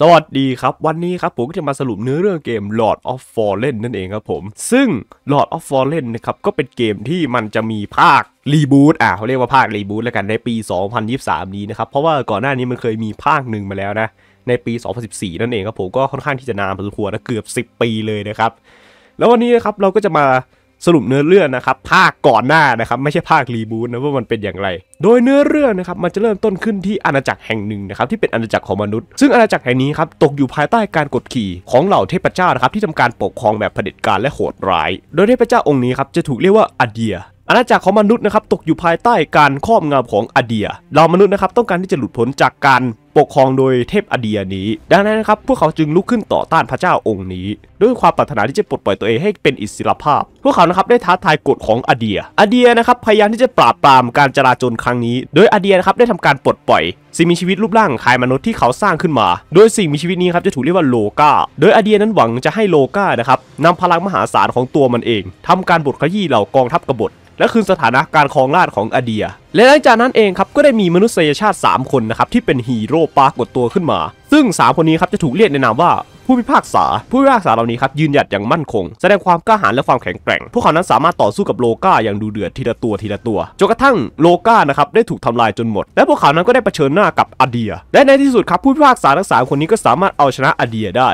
สวัสดีครับวันนี้ครับผมก็จะมาสรุปเนื้อเรื่องเกม Lord of Fallen นั่นเองครับผมซึ่ง Lord of Fallen นะครับก็เป็นเกมที่มันจะมีภาครีบูตอ่ะเขาเรียกว่าภาครีบูตแล้วกันในปี 2023นี้นะครับเพราะว่าก่อนหน้านี้มันเคยมีภาคหนึ่งมาแล้วนะในปี 2014นั่นเองครับผมก็ค่อนข้างที่จะนานพอสมควรนะเกือบ 10 ปีเลยนะครับแล้ววันนี้นะครับเราก็จะมาสรุปเนื้อเรื่องนะครับภาคก่อนหน้านะครับไม่ใช่ภาครีบูตนะว่ามันเป็นอย่างไรโดยเนื้อเรื่องนะครับมันจะเริ่มต้นขึ้นที่อาณาจักรแห่งหนึ่งนะครับที่เป็นอาณาจักรของมนุษย์ซึ่งอาณาจักรแห่งนี้ครับตกอยู่ภายใต้การกดขี่ของเหล่าเทพเจ้านะครับที่ทำการปกครองแบบเผด็จการและโหดร้าย โดยเทพเจ้าองค์นี้ครับจะถูกเรียกว่าอเดียอาณาจักรของมนุษย์นะครับตกอยู่ภายใต้การครอบงำของอเดียเรามนุษย์นะครับต้องการที่จะหลุดพ้นจากการปกครองโดยเทพอเดียนี้ ดังนั้นนะครับพวกเขาจึงลุกขึ้นต่อต้านพระเจ้าองค์นี้ ด้วยความปรารถนาที่จะปลดปล่อยตัวเองให้เป็นอิสระภาพ พวกเขานะครับได้ท้าทายกฎของอเดีย อเดียนะครับพยายามที่จะปราบปรามการจราจนครั้งนี้ โดยอเดียนะครับได้ทำการปลดปล่อยสิ่งมีชีวิตรูปร่างคล้ายมนุษย์ที่เขาสร้างขึ้นมา โดยสิ่งมีชีวิตนี้ครับจะถูกเรียกว่าโลกาโดยออเดียนั้นหวังจะให้โลกานะครับนำพลังมหาศาลของตัวมันเองทำการบดขยี้เหล่ากองทัพกบฏ และคืนสถานะการครองราชของอเดีย และหลังจากนั้นเองครับก็ได้มีมนุษยชาติ 3 คนนะครับที่เป็นฮีโร่ปรากฏตัวขึ้นมา ซึ่ง3คนนี้ครับจะถูกเรียกในนามว่าผู้พิพากษา ผู้พิพากษาเหล่านี้ครับยืนหยัดอย่างมั่นคงแสดงความกล้าหาญและความแข็งแกร่งพวกเขานั้นสามารถต่อสู้กับโลกาอย่างดูเดือดทีละตัวทีละตัวจนกระทั่งโลกานะครับได้ถูกทำลายจนหมด และพวกเขานั้นก็ได้เผชิญหน้ากับอเดีย และในที่สุดครับ ผู้พิพากษาทั้งสามคนนี้ก็สามารถเอาชนะอเดียได้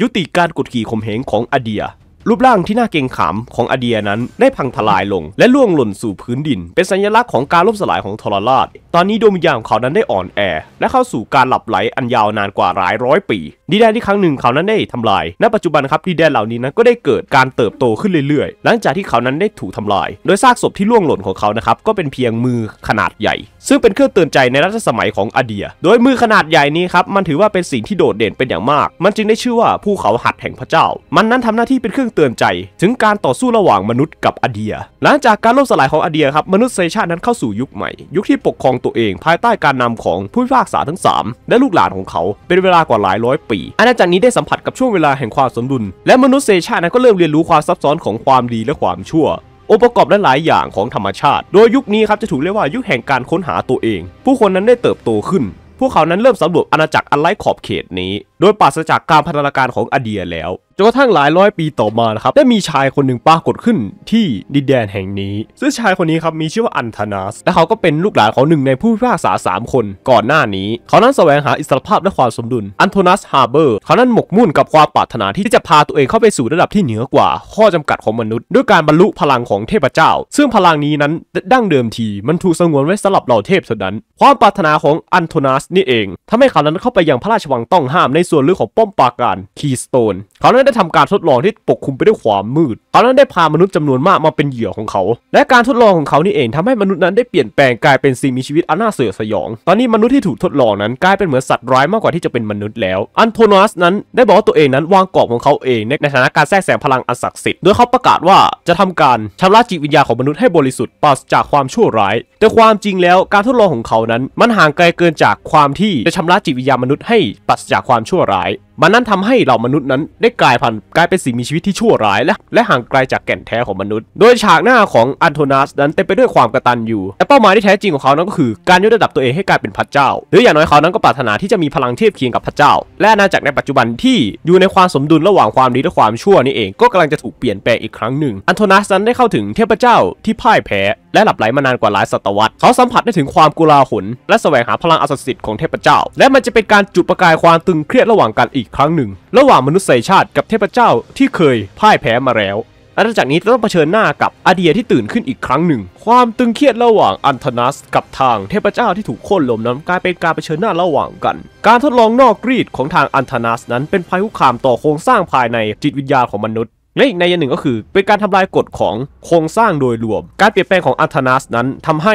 ยุติการกดขี่ข่มเหงของอเดีย รูปร่างที่น่าเกรงขามของอเดียนั้นได้พังทลายลง และล่วงหล่นสู่พื้นดิน เป็นสัญลักษณ์ของการล่มสลายของทรราช ตอนนี้ดวงวิญญาณของเขานั้นได้อ่อนแอ และเข้าสู่การหลับไหลอันยาวนานกว่าหลายร้อยปีดินแดนที่ครั้งหนึ่งเขานั้นได้ทำลาย ณ ปัจจุบันครับดินแดนเหล่านี้นั้นก็ได้เกิดการเติบโตขึ้นเรื่อยๆ หลังจากที่เขานั้นได้ถูกทำลาย โดยซากศพที่ล่วงหล่นของเขานะครับก็เป็นเพียงมือขนาดใหญ่ ซึ่งเป็นเครื่องเตือนใจในรัชสมัยของอเดีย โดยมือขนาดใหญ่นี้ครับมันถือว่าเป็นสิ่งที่โดดเด่นเป็นอย่างมาก มันจึงได้ชื่อว่าภูเขาหัดแห่งพระเจ้า มันนั้นทำหน้าที่เป็นเครื่องเตือนใจ ถึงการต่อสู้ระหว่างมนุษย์กับอเดีย หลังจากการล่มสลายของอเดียครับมนุษยชาตินั้นเข้าสู่ยุคใหม่ ยุคที่ปกครองตัวเองภายใต้การนำของผู้พิพากษาทั้ง 3 และลูกหลานของเขาเป็นเวลากว่าหลายร้อยปีีอาณาจักรนี้ได้สัมผัสกับช่วงเวลาแห่งความสมดุล และมนุษยชาตินั้นก็เริ่มเรียนรู้ความซับซ้อนของความดีและความชั่วองค์ประกอบและหลายอย่างของธรรมชาติ โดยยุคนี้ครับจะถูกเรียกว่ายุคแห่งการค้นหาตัวเอง ผู้คนนั้นได้เติบโตขึ้นพวกเขานั้นเริ่มสำรวจอาณาจักรอันไร้ขอบเขตนี้ โดยปราศจากการพัฒนาการของอเดียแล้วจนกระทั่งหลายร้อยปีต่อมานะครับได้มีชายคนหนึ่งปรากฏขึ้นที่ ดินแดนแห่งนี้ซึ่งชายคนนี้ครับมีชื่อว่าอันธนาสและเขาก็เป็นลูกหลานของหนึ่งในผู้พิพากษา 3 คนก่อนหน้านี้เขานั้นแสวงหาอิสรภาพและความสมดุลอันโทนัสฮาร์เบอร์เขานั้นหมกมุ่นกับความปรารถนาที่จะพาตัวเองเข้าไปสู่ระดับที่เหนือกว่า ข้อจำกัดของมนุษย์ ด้วยการบรรลุพลังของเทพเจ้า ซึ่งพลังนี้นั้นดั้งเดิมทีมันถูกสงวนไว้สำหรับเหล่าเทพเท่านั้นความปรารถนาของอันโทนัสนี่เองทำให้เขานั้นเข้าไปยังพระราชวังต้องห้ามในส่วนลึกของป้อมปราการคีสโตนเขานั้นได้ทำการทดลองที่ปกคลุมไปด้วยความมืด เขานั้นได้พามนุษย์จำนวนมากมาเป็นเหยื่อของเขา และการทดลองของเขานี่เองทำให้มนุษย์นั้นได้เปลี่ยนแปลงกลายเป็นสิ่งมีชีวิตอันน่าเสือสยอง ตอนนี้มนุษย์ที่ถูกทดลองนั้นกลายเป็นเหมือนสัตว์ร้ายมากกว่าที่จะเป็นมนุษย์แล้ว อันโทนัสนั้นได้บอกว่าตัวเองนั้นวางกรอบของเขาเองในฐานะการแทรกแซงพลังอันศักดิ์สิทธิ์โดยเขาประกาศว่าจะทำการชำระจิตวิญญาของมนุษย์ให้บริสุทธิ์ปราศจากความชั่วร้าย แต่ความจริงแล้วการทดลองของเขานั้นมันห่างไกลเกินจากความที่จะชำระจิตวิญญามนุษย์ให้ปราศจากความชั่วร้ายมันนั้นทำให้เหล่ามนุษย์นั้นได้กลายพันธุ์กลายเป็นสิ่งมีชีวิตที่ชั่วร้ายและและห่างไกลจากแก่นแท้ของมนุษย์โดยฉากหน้าของอันโทนัสนั้นเต็มไปด้วยความกระตันอยู่และเป้าหมายที่แท้จริงของเขานั้นก็คือการยกระดับตัวเองให้กลายเป็นพระเจ้า หรืออย่างน้อยเขานั้นก็ปรารถนาที่จะมีพลังเทียบเคียงกับพระเจ้า และอาณาจักรในปัจจุบันที่อยู่ในความสมดุลระหว่างความดีและความชั่วนี่เองก็กำลังจะถูกเปลี่ยนแปลงอีกครั้งหนึ่งอันโทนัสนั้นได้เข้าถึงเทพเจ้าที่พ่ายแพ้ และหลับไหลมานานกว่าหลายศตวรรษเขาสัมผัสได้ถึงความกุลาหลและแสวงหาพลังอสสิทธิ์ของเทพเจ้าและมันจะเป็นการจุดประกายความตึงเครียดระหว่างกันอีกกครั้งหนึ่ง ระหว่างมนุษยชาติกับเทพเจ้าที่เคยพ่ายแพ้มาแล้ว อาณาจักรนี้ต้องเผชิญหน้ากับอาเดียที่ตื่นขึ้นอีกครั้งหนึ่ง ความตึงเครียดระหว่างอันธนัสกับทางเทพเจ้าที่ถูกโค่นล้มนั้นกลายเป็นการเผชิญหน้าระหว่างกัน การทดลองนอกรีดของทางอันธนัสนั้นเป็นภัยคุกคามต่อโครงสร้างภายในจิตวิญญาณของมนุษย์ และอีกในยันหนึ่งก็คือ เป็นการทำลายกฎของโครงสร้างโดยรวม การเปลี่ยนแปลงของอัธนาสนั้นทำให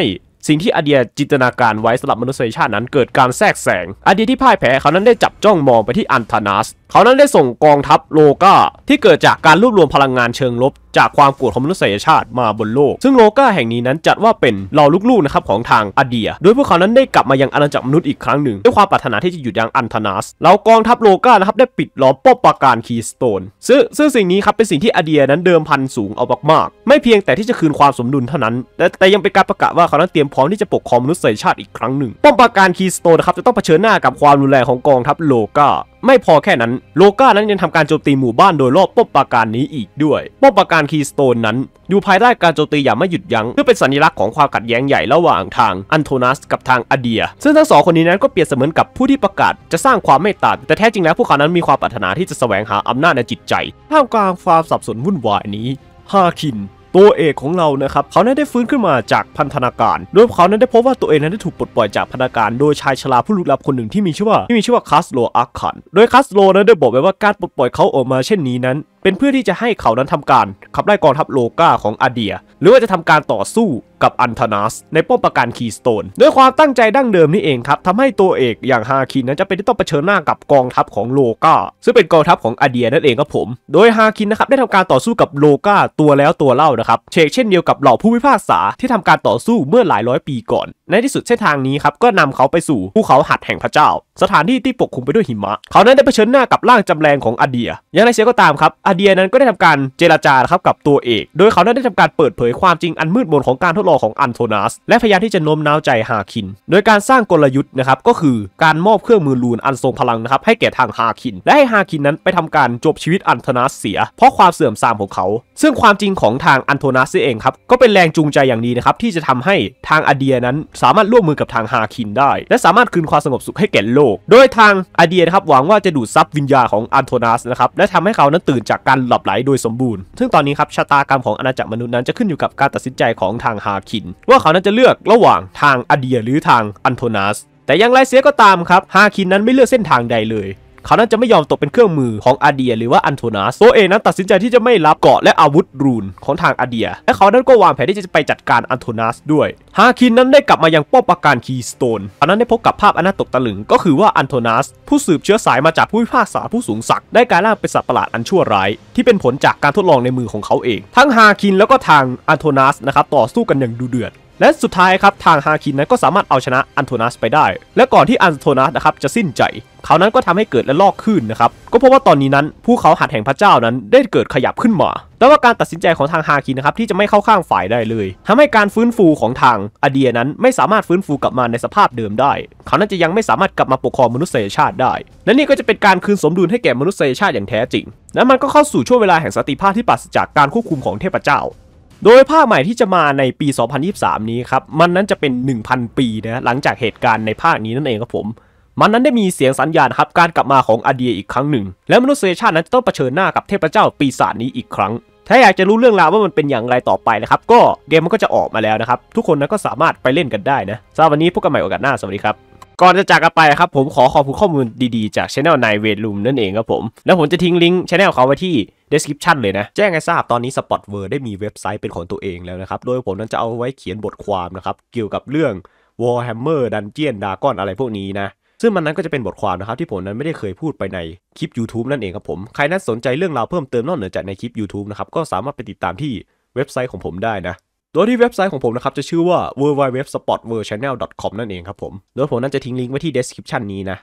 สิ่งที่อาเดียจินตนาการไว้สำหรับมนุษยชาตินั้นเกิดการแทรกแสงอาเดียที่พ่ายแพ้เขานั้นได้จับจ้องมองไปที่อันธานาส เขานั้นได้ส่งกองทัพโลกาที่เกิดจากการรวบรวมพลังงานเชิงลบจากความโกรธของมนุษยชาติมาบนโลก ซึ่งโลกาแห่งนี้นั้นจัดว่าเป็นเหล่าลูกๆนะครับของทางอาเดีย โดยพวกเขานั้นได้กลับมายังอาณาจักรมนุษย์อีกครั้งหนึ่ง ด้วยความปรารถนาที่จะหยุดยั้งอันธนาสเหล่ากองทัพโลกานะครับได้ปิดล้อมป้อมปราการคีสโตนซึ่งซึ่งสิ่งนี้ครับเป็นสิ่งที่อาเดียนั้นเดิมพันสูงเอามากๆไม่เพียงแต่ที่จะคืนความสมดุลเท่านั้นแต่ยังเป็นการประกาศว่าเขานั้นเตรียมพร้อมที่จะปกครองมนุษยชาติอีกครั้งหนึ่ง ป้อมปราการคีสโตนนะครับจะต้องเผชิญหน้ากับความรุนแรงของกองทัพโลกาไม่พอแค่นั้นโลกานั้นยังทำการโจมตีหมู่บ้านโดยรอบป้อมปราการนี้อีกด้วย ป้อมปราการคีสโตนนั้น อยู่ภายใต้การโจมตีอย่างไม่หยุดยัง้งเพื่อเป็นสัญลักษณ์ของความขัดแย้งใหญ่ระหว่างทางอันโทนัสกับทางอเดีย ซึ่งทั้งสองคนนี้นั้นก็เปรียบเสมือนกับผู้ที่ประกาศจะสร้างความไมตตาแต่แท้จริงแล้วพวกเขานั้นมีความปรารถนาที่จะแสวงหาอำนาจในจิตใจ ท่ามกลางความสับสนวุ่นวายนี้ฮาคินตัวเอกของเรานะครับ เขาได้ฟื้นขึ้นมาจากพันธนาการ โดยเขานั้นได้พบว่าตัวเองนั้นได้ถูกปลดปล่อยจากพันธนาการ โดยชายชราผู้ลึกลับคนหนึ่งที่มีชื่อว่าที่มีชื่อว่าคัสโลอาคัน โดยคัสโลนั้นได้บอกไว้ว่าการปลดปล่อยเขาออกมาเช่นนี้นั้นเป็นเพื่อที่จะให้เขานั้นทำการขับไล่กองทัพโลกาของอาเดีย หรือว่าจะทำการต่อสู้กับอันธนาส ในป้อมปราการคีสโตนด้วยความตั้งใจดั้งเดิมนี่เองครับทำให้ตัวเอกอย่างฮาคินนั้นจะเป็นที่ต้องเผชิญหน้ากับกองทัพของโลกาซึ่งเป็นกองทัพของอาเดียนั่นเองครับผม โดยฮาคินนะครับได้ทำการต่อสู้กับโลกาตัวแล้วตัวเล่านะครับเชกเช่นเดียวกับเหล่าผู้พิพากษาที่ทำการต่อสู้เมื่อหลายร้อยปีก่อนในที่สุดเส้นทางนี้ครับก็นำเขาไปสู่ภูเขาหัดแห่งพระเจ้า สถานที่ที่ปกคลุมไปด้วยหิมะ เขานั้นได้เผชิญหน้ากับร่างจำแรงของอเดีย อย่างไรเสียก็ตามครับอเดียนั้นก็ได้ทำการเจราจาครับกับตัวเอกโดยเขานั้นได้ทำการเปิดเผยความจริงอันมืดมนของการทดลองของอันโทนัสและพยายามที่จะโน้มน้าวใจฮาคิน โดยการสร้างกลยุทธ์นะครับก็คือการมอบเครื่องมือลูนอันทรงพลังนะครับให้แก่ทางฮาคินและให้ฮาคินนั้นไปทำการจบชีวิตอันโทนัสเสียเพราะความเสื่อมทรามของเขา ซึ่งความจริงของทางอันโทนัสเองครับก็เป็นแรงจูงใจอย่างดีนะครับที่จะทำให้ทางอเดียนั้นสามารถร่วมมือกับทางฮาคินได้ และสามารถคืนความสงบสุขให้แก่โลก โดยทางไอเดียนะครับหวังว่าจะดูดซับวิญญาของอันโทนัสนะครับและทำให้เขานั้นตื่นจากการหลับไหลโดยสมบูรณ์ซึ่งตอนนี้ครับชะตากรรมของอาณาจักรมนุษย์นั้น จะขึ้นอยู่กับการตัดสินใจของทางฮาคิน ว่าเขานั้นจะเลือกระหว่างทางอเดียหรือทางอันโทนัสแต่อย่างไรเสียก็ตามครับฮาคินนั้นไม่เลือกเส้นทางใดเลยเขานั้นจะไม่ยอมตกเป็นเครื่องมือของอาเดีย หรือว่าอันโทนัสโซเอนั้นตัดสินใจที่จะไม่รับเกาะและอาวุธรูนของทางอาเดีย และเขานั้นก็วางแผนที่จะไปจัดการอันโทนัสด้วยฮาคินนั้นได้กลับมายังป้อมปราการคีสโตนอันนั้นได้พบกับภาพอนาตกตะลึง ก็คือว่าอันโทนัสผู้สืบเชื้อสายมาจากผู้พิพากษาผู้สูงศักดิ์ได้กลายร่างเป็นสัตว์ประหลาดอันชั่วร้ายที่เป็นผลจากการทดลองในมือของเขาเอง ทั้งฮาคินแล้วก็ทางอันโทนัสนะครับต่อสู้กันอย่างดุเดือดและสุดท้ายครับทางฮาคินนั้นก็สามารถเอาชนะอันโทนัสไปได้ และก่อนที่อันโทนัสนะครับจะสิ้นใจเขานั้นก็ทำให้เกิดและลอกขึ้นนะครับ ก็เพราะว่าตอนนี้นั้น ผู้เขาหัดแห่งพระเจ้านั้นได้เกิดขยับขึ้นมาแต่ว่าการตัดสินใจของทางฮาคินนะครับที่จะไม่เข้าข้างฝ่ายได้เลย ทำให้การฟื้นฟูของทางอาเดียนั้นไม่สามารถฟื้นฟูกลับมาในสภาพเดิมได้ เขานั้นจะยังไม่สามารถกลับมาปกครองมนุษยชาติได้ และนี่ก็จะเป็นการคืนสมดุลให้แก่มนุษยชาติอย่างแท้จริงและมันก็เข้าสู่ช่วงเวลาแห่งสติภาพที่ปราศจากการควบคุมของเทพเจ้าโดยภาคใหม่ที่จะมาในปี 2023 นี้ครับมันนั้นจะเป็น 1,000 ปีนะหลังจากเหตุการณ์ในภาคนี้นั่นเองครับผม มันนั้นได้มีเสียงสัญญาณครับการกลับมาของอาเดียอีกครั้งหนึ่ง และมนุษยชาตินั้นจะต้องเผชิญหน้ากับเทพเจ้าปีศาจนี้อีกครั้ง ถ้าอยากจะรู้เรื่องราวว่ามันเป็นอย่างไรต่อไปนะครับก็เกมมันก็จะออกมาแล้วนะครับทุกคนนั้นก็สามารถไปเล่นกันได้นะสำหรับวันนี้พบกันใหม่โอกาสหน้าสวัสดีครับก่อนจะจากกันไปครับผมขอขอบคุณข้อมูลดีๆจากช anel นายเวดลุมนั่นเองครับผม แล้วผมจะทิ้งลิงก์ช anel เขาไว้ที่ description เลยนะแจ้งให้ทราบตอนนี้ Spot w o r ได้มีเว็บไซต์เป็นของตัวเองแล้วนะครับโดยผมนั้นจะเอาไว้เขียนบทความนะครับเกี่ยวกับเรื่อง Warhammer Dungeon Dragon อะไรพวกนี้นะซึ่งมันนั้นก็จะเป็นบทความนะครับ ที่ผมนั้นไม่ได้เคยพูดไปในคลิป YouTube นั่นเองครับผมใครนั้นสนใจเรื่องราวเพิ่มเติมนอกเหนือจากในคลิป YouTube นะครับก็สามารถไปติดตามที่เว็บไซต์ของผมได้นะโดยที่เว็บไซต์ของผมนะครับ จะชื่อว่า w w w s p o t w o r l d c h a n n e l c o m นั่นเองครับผม โดยผมนั้นจะทิ้งลิงก์ไว้ที่ description นี้นะ